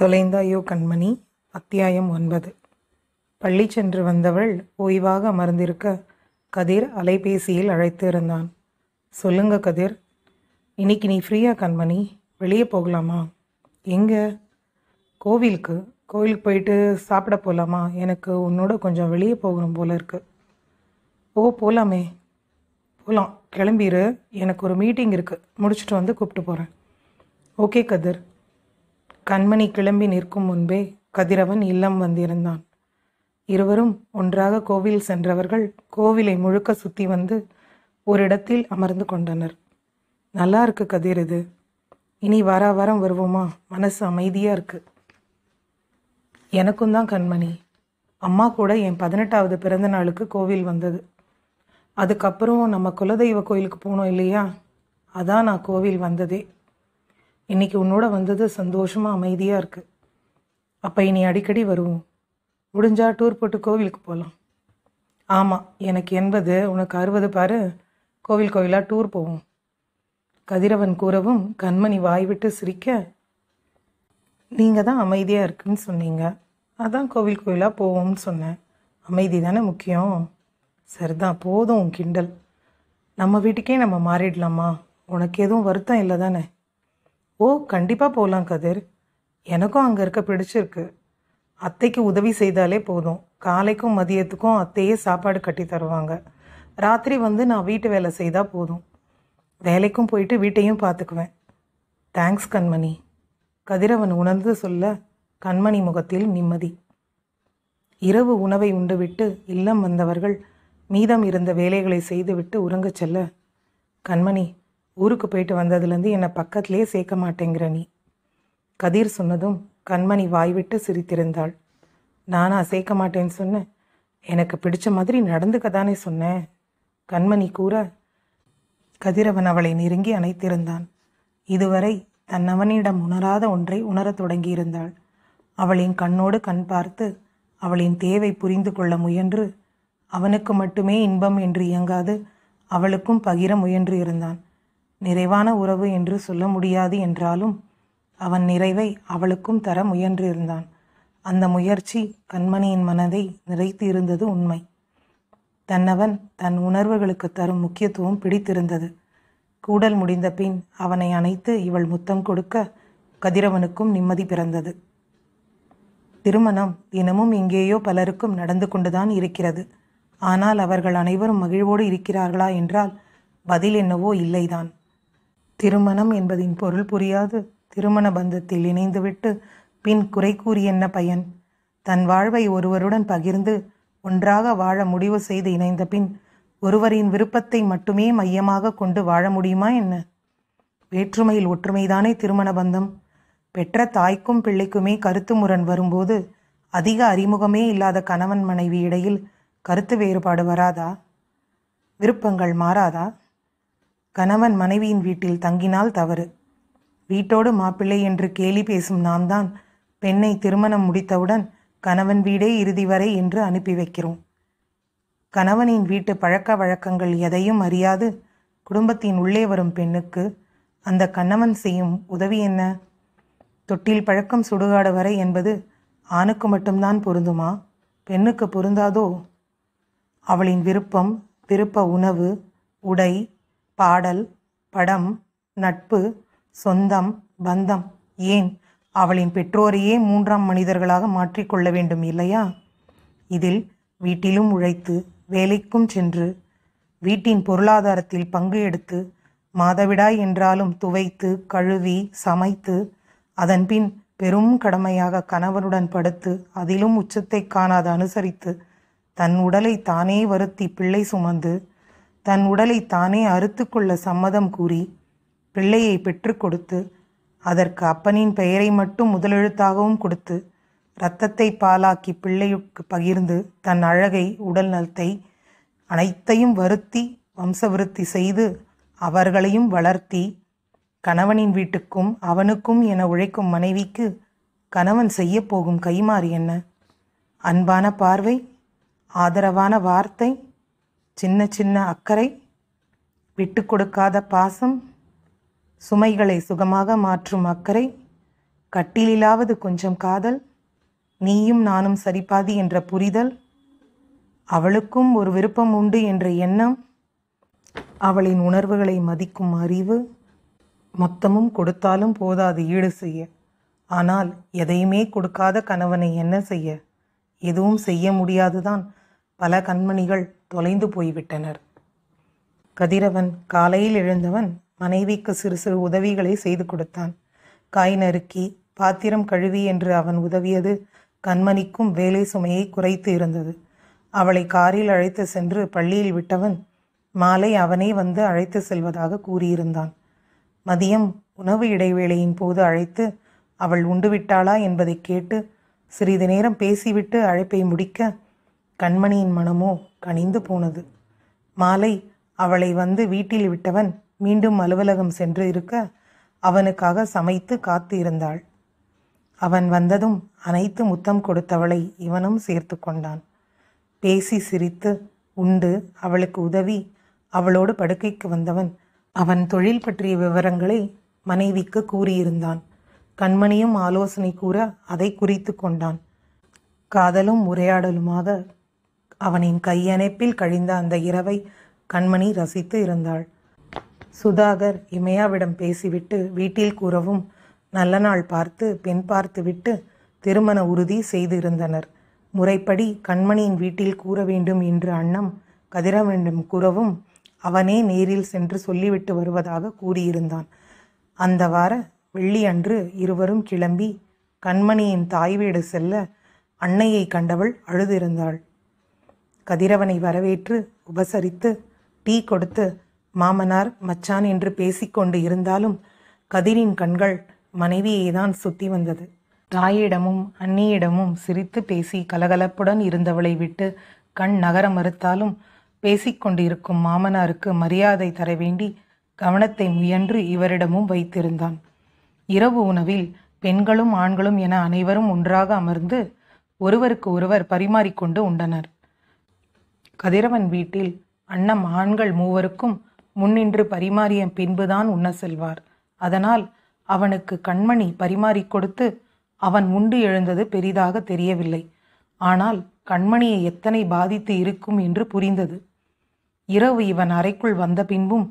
தொலைந்தாயோ கண்மணி அத்தியாயம் ஒன்பது பள்ளி சென்று வந்தவள் ஓய்வாக அமர்ந்திருக்க கதிர் அலைபேசியில் அழைத்து இருந்தான் சொல்லுங்க கதிர் இன்னைக்கு நீ ஃப்ரீயா கண்மணி வெளியே போகலாமா எங்கே கோவிலுக்கு கோவிலுக்கு போயிட்டு சாப்பிட போகலாமா எனக்கு உன்னோட கொஞ்சம் வெளியே போகணும் போல இருக்கு ஓ போகலாமே போகலாம் கிளம்பிடு எனக்கு ஒரு மீட்டிங் இருக்குது முடிச்சுட்டு வந்து கூப்பிட்டு போகிறேன் ஓகே கதிர் கண்மணி கிளம்பி நிற்கும் முன்பே கதிரவன் இல்லம் வந்திருந்தான் இருவரும் ஒன்றாக கோவில் சென்றவர்கள் கோவிலை முழுக்க சுற்றி வந்து ஒரு இடத்தில் அமர்ந்து கொண்டனர் நல்லா இருக்கு கதிர் இது இனி வர வாரம் வருவோமா மனசு அமைதியாக இருக்கு எனக்கும் தான் கண்மணி அம்மா கூட என் பதினெட்டாவது பிறந்த நாளுக்கு கோவில் வந்தது அதுக்கப்புறம் நம்ம குலதெய்வ கோயிலுக்கு போனோம் இல்லையா அதான் நான் கோவில் வந்ததே இன்றைக்கி உன்னோட வந்தது சந்தோஷமாக அமைதியாக இருக்குது அப்போ இனி அடிக்கடி வருவோம் முடிஞ்சா டூர் போட்டு கோவிலுக்கு போகலாம் ஆமாம் எனக்கு எண்பது உனக்கு அறுபது பாரு கோவில் கோவிலாக டூர் போவோம் கதிரவன் கூறவும் கண்மணி வாய்விட்டு சிரிக்க நீங்கள் தான் அமைதியாக இருக்குன்னு சொன்னீங்க அதான் கோவில் கோவிலாக போவோம்னு சொன்னேன் அமைதி தானே முக்கியம் சரிதான் போதும் கிண்டல் நம்ம வீட்டுக்கே நம்ம மாறிடலாமா உனக்கு எதுவும் வருத்தம் இல்லை தானே ஓ கண்டிப்பாக போகலாம் கதிர் எனக்கும் அங்கே இருக்க பிடிச்சிருக்கு அத்தைக்கு உதவி செய்தாலே போதும் காலைக்கும் மதியத்துக்கும் அத்தையே சாப்பாடு கட்டி தருவாங்க ராத்திரி வந்து நான் வீட்டு வேலை செய்தால் போதும் வேலைக்கும் போயிட்டு வீட்டையும் பார்த்துக்குவேன் தேங்க்ஸ் கண்மணி கதிரவன் உணர்ந்து சொல்ல கண்மணி முகத்தில் நிம்மதி இரவு உணவை உண்டுவிட்டு இல்லம் வந்தவர்கள் மீதம் இருந்த வேலைகளை செய்துவிட்டு உறங்கச் செல்ல கண்மணி ஊருக்கு போயிட்டு வந்ததுலேருந்து என்னை பக்கத்திலே சேர்க்க மாட்டேங்கிற நீ கதிர் சொன்னதும் கண்மணி வாய்விட்டு சிரித்திருந்தாள் நானா சேர்க்க மாட்டேன்னு சொன்னேன் எனக்கு பிடிச்ச மாதிரி நடந்துக்க தானே சொன்னேன் கண்மணி கூற கதிரவன் அவளை நெருங்கி அணைத்திருந்தான் இதுவரை தன்னவனிடம் உணராத ஒன்றை உணரத் தொடங்கியிருந்தாள் அவளின் கண்ணோடு கண் பார்த்து அவளின் தேவை புரிந்து கொள்ள முயன்று அவனுக்கு மட்டுமே இன்பம் என்று இயங்காது அவளுக்கும் பகிர முயன்று இருந்தான் நிறைவான உறவு என்று சொல்ல முடியாது என்றாலும் அவன் நிறைவை அவளுக்கும் தர முயன்றிருந்தான் அந்த முயற்சி கண்மணியின் மனதை நிறைத்து இருந்தது உண்மை தன்னவன் தன் உணர்வுகளுக்கு தரும் முக்கியத்துவம் பிடித்திருந்தது கூடல் முடிந்த பின் அவனை அணைத்து இவள் முத்தம் கொடுக்க கதிரவனுக்கும் நிம்மதி பிறந்தது திருமணம் தினமும் இங்கேயோ பலருக்கும் நடந்து கொண்டுதான் இருக்கிறது ஆனால் அவர்கள் அனைவரும் மகிழ்வோடு இருக்கிறார்களா என்றால் பதில் என்னவோ இல்லைதான் திருமணம் என்பதின் பொருள் புரியாது திருமண பந்தத்தில் இணைந்துவிட்டு பின் குறை கூறி என்ன பயன் தன் வாழ்வை ஒருவருடன் பகிர்ந்து ஒன்றாக வாழ முடிவு செய்து இணைந்த பின் ஒருவரின் விருப்பத்தை மட்டுமே மையமாக கொண்டு வாழ முடியுமா என்ன வேற்றுமையில் ஒற்றுமைதானே திருமண பந்தம் பெற்ற தாய்க்கும் பிள்ளைக்குமே கருத்து முரண் வரும்போது அதிக அறிமுகமே இல்லாத கணவன் மனைவி இடையில் கருத்து வேறுபாடு வராதா விருப்பங்கள் மாறாதா கணவன் மனைவியின் வீட்டில் தங்கினால் தவறு வீட்டோடு மாப்பிள்ளை என்று கேலி பேசும் நாம் தான் பெண்ணை திருமணம் முடித்தவுடன் கணவன் வீடே இறுதி வரை என்று அனுப்பி வைக்கிறோம் கணவனின் வீட்டு பழக்க வழக்கங்கள் எதையும் அறியாது குடும்பத்தின் உள்ளே வரும் பெண்ணுக்கு அந்த கணவன் செய்யும் உதவி என்ன தொட்டில் பழக்கம் சுடுகாடு வரை என்பது ஆணுக்கு மட்டும்தான் பொருந்துமா பெண்ணுக்கு பொருந்தாதோ அவளின் விருப்பம் விருப்ப உணவு உடை பாடல் படம் நட்பு சொந்தம் பந்தம் ஏன் அவளின் பெற்றோரையே மூன்றாம் மனிதர்களாக மாற்றிக்கொள்ள வேண்டும் இல்லையா இதில் வீட்டிலும் உழைத்து வேலைக்கும் சென்று வீட்டின் பொருளாதாரத்தில் பங்கு எடுத்து மாதவிடாய் என்றாலும் துவைத்து கழுவி சமைத்து அதன்பின் பெரும் கடமையாக கணவனுடன் படுத்து அதிலும் உச்சத்தை காணாது அனுசரித்து தன் உடலை தானே வருத்தி பிள்ளை சுமந்து தன் உடலை தானே அறுத்து கொள்ள சம்மதம் கூறி பிள்ளையை பெற்றுக் கொடுத்து அதற்கு அப்பனின் பெயரை மட்டும் முதலெழுத்தாகவும் கொடுத்து இரத்தத்தை பாலாக்கி பிள்ளையுக்கு பகிர்ந்து தன் அழகை உடல் நலத்தை அனைத்தையும் வருத்தி வம்சவிருத்தி செய்து அவர்களையும் வளர்த்தி கணவனின் வீட்டுக்கும் அவனுக்கும் என உழைக்கும் மனைவிக்கு கணவன் போகும் கைமாறு என்ன அன்பான பார்வை ஆதரவான வார்த்தை சின்ன சின்ன அக்கறை விட்டு கொடுக்காத பாசம் சுமைகளை சுகமாக மாற்றும் அக்கறை கட்டிலிலாவது கொஞ்சம் காதல் நீயும் நானும் சரிபாதி என்ற புரிதல் அவளுக்கும் ஒரு விருப்பம் உண்டு என்ற எண்ணம் அவளின் உணர்வுகளை மதிக்கும் அறிவு மொத்தமும் கொடுத்தாலும் போதாது ஈடு செய்ய ஆனால் எதையுமே கொடுக்காத கணவனை என்ன செய்ய எதுவும் செய்ய முடியாதுதான் பல கண்மணிகள் தொலைந்து போய்விட்டனர் கதிரவன் காலையில் எழுந்தவன் மனைவிக்கு சிறு சிறு உதவிகளை செய்து கொடுத்தான் காய் நறுக்கி பாத்திரம் கழுவி என்று அவன் உதவியது கண்மணிக்கும் வேலை சுமையை குறைத்து இருந்தது அவளை காரில் அழைத்து சென்று பள்ளியில் விட்டவன் மாலை அவனே வந்து அழைத்து செல்வதாக கூறியிருந்தான் மதியம் உணவு இடைவேளையின் போது அழைத்து அவள் உண்டுவிட்டாளா என்பதை கேட்டு சிறிது நேரம் பேசிவிட்டு அழைப்பை முடிக்க கண்மணியின் மனமோ கனிந்து போனது மாலை அவளை வந்து வீட்டில் விட்டவன் மீண்டும் அலுவலகம் சென்று இருக்க அவனுக்காக சமைத்து காத்து இருந்தாள் அவன் வந்ததும் அனைத்து முத்தம் கொடுத்தவளை இவனும் சேர்த்து கொண்டான் பேசி சிரித்து உண்டு அவளுக்கு உதவி அவளோடு படுக்கைக்கு வந்தவன் அவன் தொழில் பற்றிய விவரங்களை மனைவிக்கு கூறியிருந்தான் கண்மணியும் ஆலோசனை கூற அதை குறித்து கொண்டான் காதலும் உரையாடலுமாக அவனின் கையணைப்பில் கழிந்த அந்த இரவை கண்மணி ரசித்து இருந்தாள் சுதாகர் இமையாவிடம் பேசிவிட்டு வீட்டில் கூறவும் நல்ல நாள் பார்த்து பெண் பார்த்துவிட்டு திருமண உறுதி செய்திருந்தனர் முறைப்படி கண்மணியின் வீட்டில் கூற வேண்டும் என்று அண்ணம் கதிரவனிடம் கூறவும் அவனே நேரில் சென்று சொல்லிவிட்டு வருவதாக கூறியிருந்தான் அந்த வார வெள்ளியன்று இருவரும் கிளம்பி கண்மணியின் தாய் வீடு செல்ல அன்னையை கண்டவள் அழுதிருந்தாள் கதிரவனை வரவேற்று உபசரித்து டீ கொடுத்து மாமனார் மச்சான் என்று பேசிக்கொண்டு இருந்தாலும் கதிரின் கண்கள் மனைவியைதான் தான் சுத்தி வந்தது தாயிடமும் அண்ணியிடமும் சிரித்து பேசி கலகலப்புடன் இருந்தவளை விட்டு கண் நகர மறுத்தாலும் பேசிக்கொண்டிருக்கும் இருக்கும் மாமனாருக்கு மரியாதை தர வேண்டி கவனத்தை முயன்று இவரிடமும் வைத்திருந்தான் இரவு உணவில் பெண்களும் ஆண்களும் என அனைவரும் ஒன்றாக அமர்ந்து ஒருவருக்கு ஒருவர் பரிமாறிக்கொண்டு உண்டனர் கதிரவன் வீட்டில் அண்ணம் ஆண்கள் மூவருக்கும் முன்னின்று பரிமாறிய பின்புதான் உண்ண செல்வார் அதனால் அவனுக்கு கண்மணி பரிமாறி கொடுத்து அவன் உண்டு எழுந்தது பெரிதாக தெரியவில்லை ஆனால் கண்மணியை எத்தனை பாதித்து இருக்கும் என்று புரிந்தது இரவு இவன் அறைக்குள் வந்த பின்பும்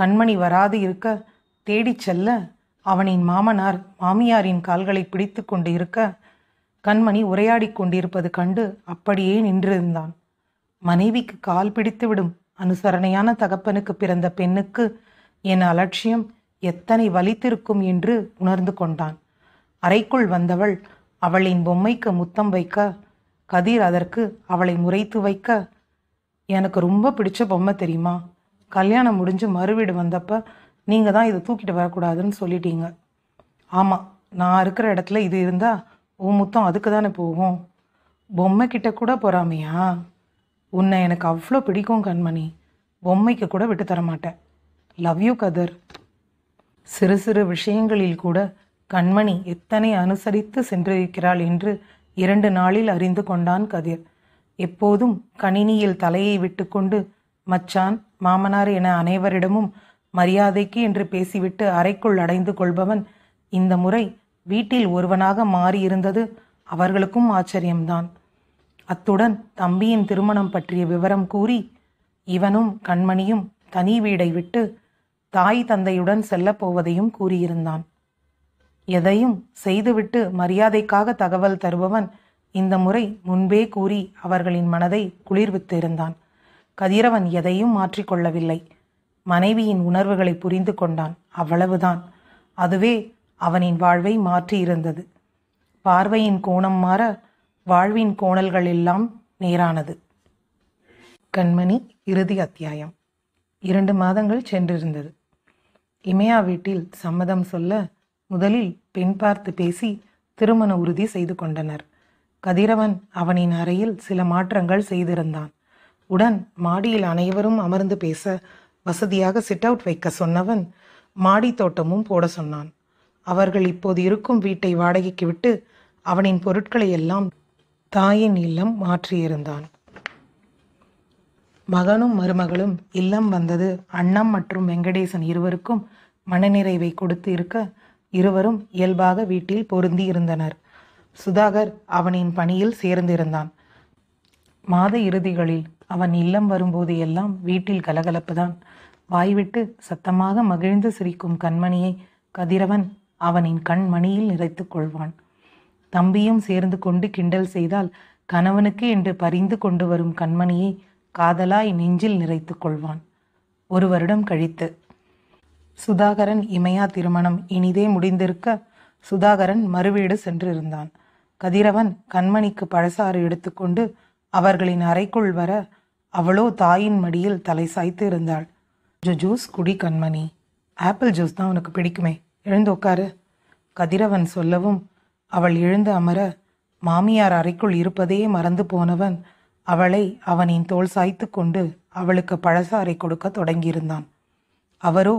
கண்மணி வராது இருக்க தேடிச் செல்ல அவனின் மாமனார் மாமியாரின் கால்களை பிடித்து கொண்டு இருக்க கண்மணி உரையாடி கொண்டிருப்பது கண்டு அப்படியே நின்றிருந்தான் மனைவிக்கு கால் பிடித்துவிடும் அனுசரணையான தகப்பனுக்கு பிறந்த பெண்ணுக்கு என் அலட்சியம் எத்தனை வலித்திருக்கும் என்று உணர்ந்து கொண்டான் அறைக்குள் வந்தவள் அவளின் பொம்மைக்கு முத்தம் வைக்க கதிர் அதற்கு அவளை முறைத்து வைக்க எனக்கு ரொம்ப பிடிச்ச பொம்மை தெரியுமா கல்யாணம் முடிஞ்சு மறுவீடு வந்தப்ப நீங்கள் தான் இதை தூக்கிட்டு வரக்கூடாதுன்னு சொல்லிட்டீங்க ஆமாம் நான் இருக்கிற இடத்துல இது இருந்தால் உன் முத்தம் அதுக்கு தானே போகும் பொம்மை கிட்ட கூட பொறாமையா உன்னை எனக்கு அவ்வளோ பிடிக்கும் கண்மணி பொம்மைக்கு கூட விட்டு தரமாட்டேன் லவ் யூ கதர் சிறு சிறு விஷயங்களில் கூட கண்மணி எத்தனை அனுசரித்து சென்றிருக்கிறாள் என்று இரண்டு நாளில் அறிந்து கொண்டான் கதிர் எப்போதும் கணினியில் தலையை விட்டுக்கொண்டு மச்சான் மாமனார் என அனைவரிடமும் மரியாதைக்கு என்று பேசிவிட்டு அறைக்குள் அடைந்து கொள்பவன் இந்த முறை வீட்டில் ஒருவனாக மாறியிருந்தது அவர்களுக்கும் ஆச்சரியம்தான் அத்துடன் தம்பியின் திருமணம் பற்றிய விவரம் கூறி இவனும் கண்மணியும் தனி வீடை விட்டு தாய் தந்தையுடன் செல்லப்போவதையும் கூறியிருந்தான் எதையும் செய்துவிட்டு மரியாதைக்காக தகவல் தருபவன் இந்த முறை முன்பே கூறி அவர்களின் மனதை குளிர்வித்திருந்தான் கதிரவன் எதையும் மாற்றிக்கொள்ளவில்லை மனைவியின் உணர்வுகளை புரிந்து கொண்டான் அவ்வளவுதான் அதுவே அவனின் வாழ்வை மாற்றியிருந்தது பார்வையின் கோணம் மாற வாழ்வின் கோணல்கள் எல்லாம் நேரானது கண்மணி இறுதி அத்தியாயம் இரண்டு மாதங்கள் சென்றிருந்தது இமயா வீட்டில் சம்மதம் சொல்ல முதலில் பெண் பார்த்து பேசி திருமண உறுதி செய்து கொண்டனர் கதிரவன் அவனின் அறையில் சில மாற்றங்கள் செய்திருந்தான் உடன் மாடியில் அனைவரும் அமர்ந்து பேச வசதியாக சிட் அவுட் வைக்க சொன்னவன் மாடி தோட்டமும் போட சொன்னான் அவர்கள் இப்போது இருக்கும் வீட்டை வாடகைக்கு விட்டு அவனின் பொருட்களை எல்லாம் தாயின் இல்லம் மாற்றியிருந்தான் மகனும் மருமகளும் இல்லம் வந்தது அண்ணம் மற்றும் வெங்கடேசன் இருவருக்கும் மனநிறைவை கொடுத்து இருக்க இருவரும் இயல்பாக வீட்டில் பொருந்தி இருந்தனர் சுதாகர் அவனின் பணியில் சேர்ந்திருந்தான் மாத இறுதிகளில் அவன் இல்லம் வரும்போது எல்லாம் வீட்டில் கலகலப்புதான் வாய்விட்டு சத்தமாக மகிழ்ந்து சிரிக்கும் கண்மணியை கதிரவன் அவனின் கண்மணியில் நிறைத்துக் கொள்வான் தம்பியும் சேர்ந்து கொண்டு கிண்டல் செய்தால் கணவனுக்கு என்று பரிந்து கொண்டு வரும் கண்மணியை காதலாய் நெஞ்சில் நிறைத்து கொள்வான் ஒரு வருடம் கழித்து சுதாகரன் இமயா திருமணம் இனிதே முடிந்திருக்க சுதாகரன் மறுவீடு சென்றிருந்தான் கதிரவன் கண்மணிக்கு பழசாறு எடுத்துக்கொண்டு அவர்களின் அறைக்குள் வர அவளோ தாயின் மடியில் தலை சாய்த்து இருந்தாள் ஜூஸ் குடி கண்மணி ஆப்பிள் ஜூஸ் தான் உனக்கு பிடிக்குமே எழுந்து உட்காரு கதிரவன் சொல்லவும் அவள் எழுந்து அமர மாமியார் அறைக்குள் இருப்பதே மறந்து போனவன் அவளை அவனின் தோல் சாய்த்து கொண்டு அவளுக்கு பழசாறை கொடுக்க தொடங்கியிருந்தான் அவரோ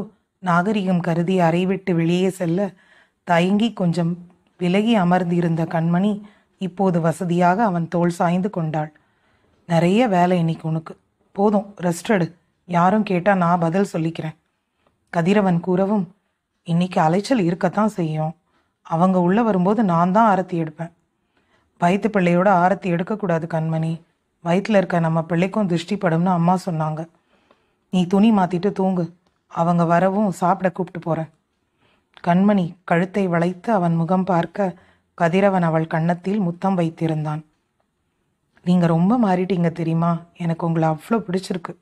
நாகரிகம் கருதி அறை விட்டு வெளியே செல்ல தயங்கி கொஞ்சம் விலகி அமர்ந்திருந்த கண்மணி இப்போது வசதியாக அவன் தோல் சாய்ந்து கொண்டாள் நிறைய வேலை இன்னைக்கு உனக்கு போதும் ரெஸ்டடு யாரும் கேட்டால் நான் பதில் சொல்லிக்கிறேன் கதிரவன் கூறவும் இன்னைக்கு அலைச்சல் இருக்கத்தான் செய்யும் அவங்க உள்ளே வரும்போது நான் தான் ஆரத்தி எடுப்பேன் வயிற்று பிள்ளையோட ஆரத்தி எடுக்கக்கூடாது கண்மணி வயிற்றில் இருக்க நம்ம பிள்ளைக்கும் திருஷ்டி அம்மா சொன்னாங்க நீ துணி மாற்றிட்டு தூங்கு அவங்க வரவும் சாப்பிட கூப்பிட்டு போகிறேன் கண்மணி கழுத்தை வளைத்து அவன் முகம் பார்க்க கதிரவன் அவள் கன்னத்தில் முத்தம் வைத்திருந்தான் நீங்கள் ரொம்ப மாறிட்டீங்க தெரியுமா எனக்கு உங்களை அவ்வளோ பிடிச்சிருக்கு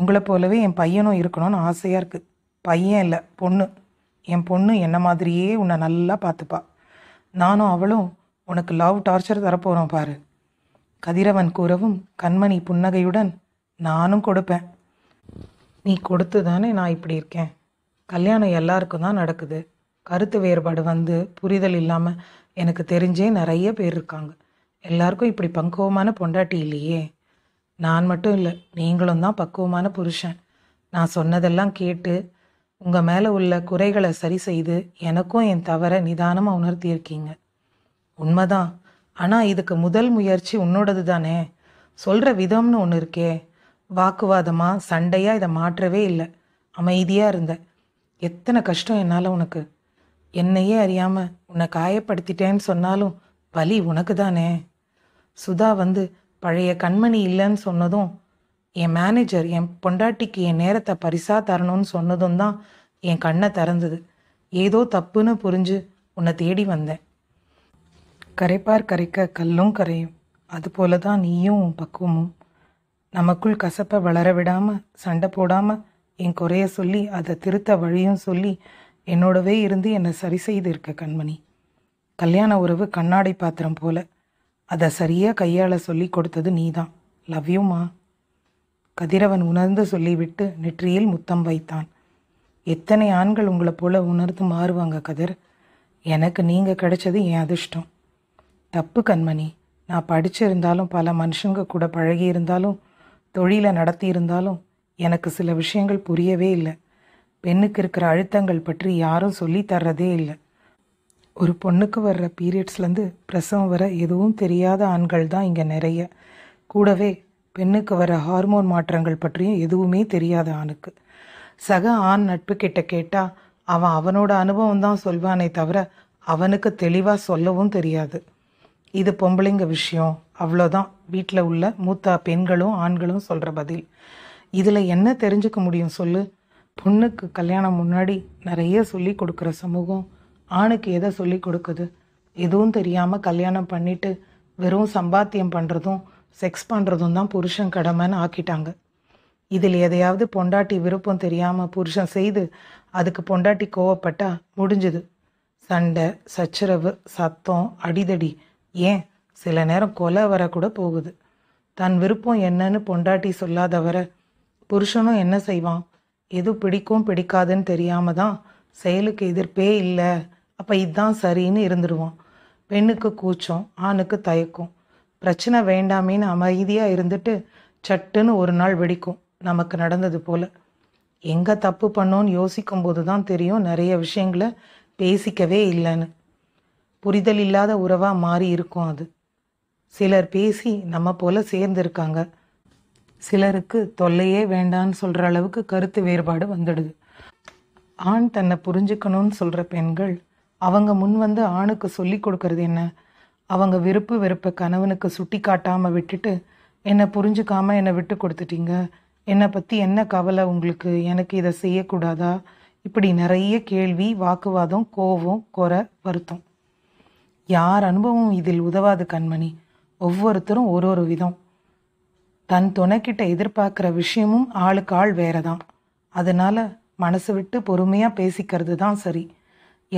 உங்களை போலவே என் பையனும் இருக்கணும்னு ஆசையாக இருக்குது பையன் இல்லை பொண்ணு என் பொண்ணு என்னை மாதிரியே உன்னை நல்லா பார்த்துப்பா நானும் அவளும் உனக்கு லவ் டார்ச்சர் தரப்போகிறோம் பாரு கதிரவன் கூறவும் கண்மணி புன்னகையுடன் நானும் கொடுப்பேன் நீ கொடுத்து தானே நான் இப்படி இருக்கேன் கல்யாணம் எல்லாருக்கும் தான் நடக்குது கருத்து வேறுபாடு வந்து புரிதல் இல்லாமல் எனக்கு தெரிஞ்சே நிறைய பேர் இருக்காங்க எல்லாருக்கும் இப்படி பக்குவமான பொண்டாட்டி இல்லையே நான் மட்டும் இல்லை நீங்களும் தான் பக்குவமான புருஷன் நான் சொன்னதெல்லாம் கேட்டு உங்கள் மேலே உள்ள குறைகளை சரி செய்து எனக்கும் என் தவறை நிதானமாக உணர்த்தியிருக்கீங்க உண்மைதான் ஆனால் இதுக்கு முதல் முயற்சி உன்னோடது தானே சொல்கிற விதம்னு ஒன்று இருக்கே வாக்குவாதமாக சண்டையாக இதை மாற்றவே இல்லை அமைதியாக இருந்த எத்தனை கஷ்டம் என்னால் உனக்கு என்னையே அறியாமல் உன்னை காயப்படுத்திட்டேன்னு சொன்னாலும் வலி உனக்கு தானே சுதா வந்து பழைய கண்மணி இல்லைன்னு சொன்னதும் என் மேனேஜர் என் பொண்டாட்டிக்கு என் நேரத்தை பரிசாக தரணும்னு சொன்னதும் தான் என் கண்ணை திறந்தது ஏதோ தப்புன்னு புரிஞ்சு உன்னை தேடி வந்தேன் கரைப்பார் கரைக்க கல்லும் கரையும் அதுபோல தான் நீயும் பக்குவமும் நமக்குள் கசப்பை வளர விடாமல் சண்டை போடாமல் என் குறைய சொல்லி அதை திருத்த வழியும் சொல்லி என்னோடவே இருந்து என்னை சரி செய்து இருக்க கண்மணி கல்யாண உறவு கண்ணாடி பாத்திரம் போல அதை சரியாக கையாள சொல்லி கொடுத்தது நீ தான் லவ்யூமா கதிரவன் உணர்ந்து சொல்லிவிட்டு நெற்றியில் முத்தம் வைத்தான் எத்தனை ஆண்கள் உங்களை போல உணர்ந்து மாறுவாங்க கதிர் எனக்கு நீங்கள் கிடைச்சது என் அதிர்ஷ்டம் தப்பு கண்மணி நான் படிச்சிருந்தாலும் பல மனுஷங்க கூட பழகி இருந்தாலும் தொழிலை நடத்தி இருந்தாலும் எனக்கு சில விஷயங்கள் புரியவே இல்லை பெண்ணுக்கு இருக்கிற அழுத்தங்கள் பற்றி யாரும் சொல்லி தர்றதே இல்லை ஒரு பொண்ணுக்கு வர்ற பீரியட்ஸ்லேருந்து பிரசவம் வர எதுவும் தெரியாத ஆண்கள் தான் இங்கே நிறைய கூடவே பெண்ணுக்கு வர ஹார்மோன் மாற்றங்கள் பற்றியும் எதுவுமே தெரியாது ஆணுக்கு சக ஆண் நட்பு கிட்ட கேட்டால் அவன் அவனோட அனுபவம் தான் சொல்வானே தவிர அவனுக்கு தெளிவாக சொல்லவும் தெரியாது இது பொம்பளைங்க விஷயம் அவ்வளோதான் வீட்டில் உள்ள மூத்த பெண்களும் ஆண்களும் சொல்கிற பதில் இதில் என்ன தெரிஞ்சுக்க முடியும் சொல்லு பொண்ணுக்கு கல்யாணம் முன்னாடி நிறைய சொல்லி கொடுக்குற சமூகம் ஆணுக்கு எதை சொல்லி கொடுக்குது எதுவும் தெரியாமல் கல்யாணம் பண்ணிவிட்டு வெறும் சம்பாத்தியம் பண்ணுறதும் செக்ஸ் பண்ணுறதும் தான் புருஷன் கடமைன்னு ஆக்கிட்டாங்க இதில் எதையாவது பொண்டாட்டி விருப்பம் தெரியாமல் புருஷன் செய்து அதுக்கு பொண்டாட்டி கோவப்பட்டா முடிஞ்சுது சண்டை சச்சரவு சத்தம் அடிதடி ஏன் சில நேரம் கொலை வரக்கூட போகுது தன் விருப்பம் என்னன்னு பொண்டாட்டி சொல்லாதவரை புருஷனும் என்ன செய்வான் எது பிடிக்கும் பிடிக்காதுன்னு தெரியாமல் தான் செயலுக்கு எதிர்ப்பே இல்லை அப்போ இதுதான் சரின்னு இருந்துடுவான் பெண்ணுக்கு கூச்சம் ஆணுக்கு தயக்கம் பிரச்சனை வேண்டாமேன்னு அமைதியாக இருந்துட்டு சட்டுன்னு ஒரு நாள் வெடிக்கும் நமக்கு நடந்தது போல் எங்கே தப்பு பண்ணோன்னு யோசிக்கும்போது தான் தெரியும் நிறைய விஷயங்களை பேசிக்கவே இல்லைன்னு புரிதல் இல்லாத உறவாக மாறி இருக்கும் அது சிலர் பேசி நம்ம போல் சேர்ந்துருக்காங்க சிலருக்கு தொல்லையே வேண்டான்னு சொல்கிற அளவுக்கு கருத்து வேறுபாடு வந்துடுது ஆண் தன்னை புரிஞ்சுக்கணும்னு சொல்கிற பெண்கள் அவங்க முன் வந்து ஆணுக்கு சொல்லி கொடுக்கறது என்ன அவங்க விருப்பு வெறுப்பை கணவனுக்கு சுட்டி காட்டாமல் விட்டுட்டு என்னை புரிஞ்சுக்காமல் என்னை விட்டு கொடுத்துட்டீங்க என்னை பற்றி என்ன கவலை உங்களுக்கு எனக்கு இதை செய்யக்கூடாதா இப்படி நிறைய கேள்வி வாக்குவாதம் கோவம் குறை வருத்தம் யார் அனுபவம் இதில் உதவாது கண்மணி ஒவ்வொருத்தரும் ஒரு ஒரு விதம் தன் துணைக்கிட்ட எதிர்பார்க்குற விஷயமும் ஆளுக்கு ஆள் வேறு தான் அதனால் மனசு விட்டு பொறுமையாக பேசிக்கிறது தான் சரி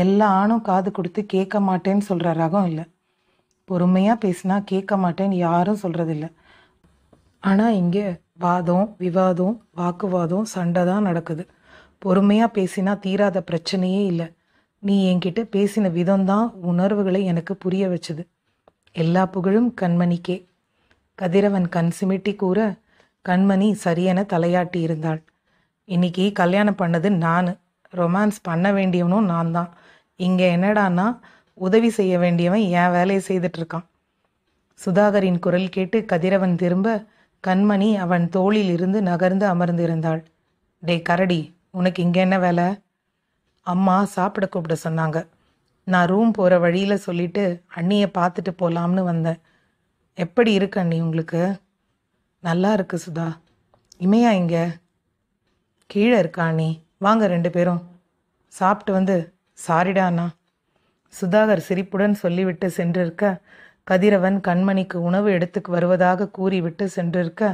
எல்லா ஆணும் காது கொடுத்து கேட்க மாட்டேன்னு சொல்கிற ரகம் இல்லை பொறுமையாக பேசினா கேட்க மாட்டேன்னு யாரும் சொல்கிறதில்ல ஆனால் இங்கே வாதம் விவாதம் வாக்குவாதம் சண்டை தான் நடக்குது பொறுமையாக பேசினா தீராத பிரச்சனையே இல்லை நீ என்கிட்ட பேசின விதம்தான் உணர்வுகளை எனக்கு புரிய வச்சுது எல்லா புகழும் கண்மணிக்கே கதிரவன் கண் சிமிட்டி கூற கண்மணி சரியென தலையாட்டி இருந்தாள் இன்னைக்கு கல்யாணம் பண்ணது நான் ரொமான்ஸ் பண்ண வேண்டியவனும் நான் தான் இங்கே என்னடான்னா உதவி செய்ய வேண்டியவன் என் வேலையை செய்துட்ருக்கான் சுதாகரின் குரல் கேட்டு கதிரவன் திரும்ப கண்மணி அவன் தோளில் இருந்து நகர்ந்து அமர்ந்திருந்தாள் டே கரடி உனக்கு இங்கே என்ன வேலை அம்மா சாப்பிட கூப்பிட சொன்னாங்க நான் ரூம் போகிற வழியில் சொல்லிட்டு அண்ணியை பார்த்துட்டு போகலாம்னு வந்தேன் எப்படி இருக்கு அண்ணி உங்களுக்கு நல்லா இருக்கு சுதா இமையா இங்கே கீழே இருக்கா அண்ணி வாங்க ரெண்டு பேரும் சாப்பிட்டு வந்து சாரிடா அண்ணா சுதாகர் சிரிப்புடன் சொல்லிவிட்டு சென்றிருக்க கதிரவன் கண்மணிக்கு உணவு எடுத்துக்கு வருவதாக கூறிவிட்டு சென்றிருக்க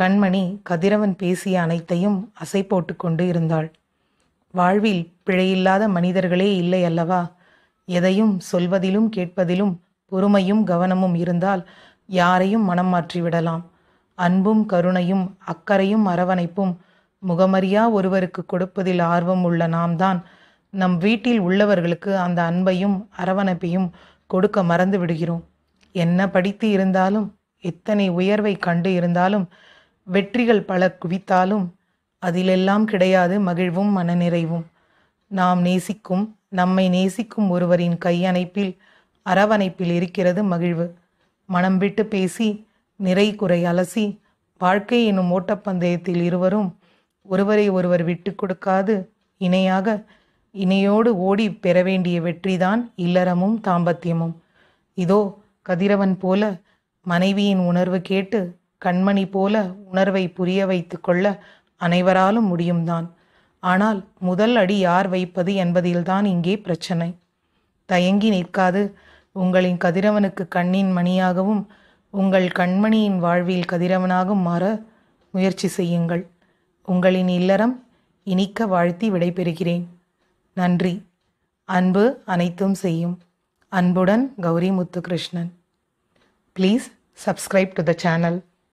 கண்மணி கதிரவன் பேசிய அனைத்தையும் அசை போட்டு கொண்டு இருந்தாள் வாழ்வில் பிழையில்லாத மனிதர்களே இல்லை அல்லவா எதையும் சொல்வதிலும் கேட்பதிலும் பொறுமையும் கவனமும் இருந்தால் யாரையும் மனம் மாற்றிவிடலாம் அன்பும் கருணையும் அக்கறையும் அரவணைப்பும் முகமறியா ஒருவருக்கு கொடுப்பதில் ஆர்வம் உள்ள நாம் தான் நம் வீட்டில் உள்ளவர்களுக்கு அந்த அன்பையும் அரவணைப்பையும் கொடுக்க மறந்து விடுகிறோம் என்ன படித்து இருந்தாலும் எத்தனை உயர்வை கண்டு இருந்தாலும் வெற்றிகள் பல குவித்தாலும் அதிலெல்லாம் கிடையாது மகிழ்வும் மனநிறைவும் நாம் நேசிக்கும் நம்மை நேசிக்கும் ஒருவரின் கையணைப்பில் அரவணைப்பில் இருக்கிறது மகிழ்வு மனம் விட்டு பேசி நிறை குறை அலசி வாழ்க்கை என்னும் ஓட்டப்பந்தயத்தில் இருவரும் ஒருவரை ஒருவர் விட்டு கொடுக்காது இணையாக இணையோடு ஓடி பெற வேண்டிய வெற்றிதான் இல்லறமும் தாம்பத்தியமும் இதோ கதிரவன் போல மனைவியின் உணர்வு கேட்டு கண்மணி போல உணர்வை புரிய வைத்து கொள்ள அனைவராலும் முடியும்தான் ஆனால் முதல் அடி யார் வைப்பது என்பதில்தான் இங்கே பிரச்சனை தயங்கி நிற்காது உங்களின் கதிரவனுக்கு கண்ணின் மணியாகவும் உங்கள் கண்மணியின் வாழ்வில் கதிரவனாகவும் மாற முயற்சி செய்யுங்கள் உங்களின் இல்லறம் இனிக்க வாழ்த்தி விடைபெறுகிறேன் நன்றி அன்பு அனைத்தும் செய்யும் அன்புடன் Gowri Muthukrishnan please subscribe to the channel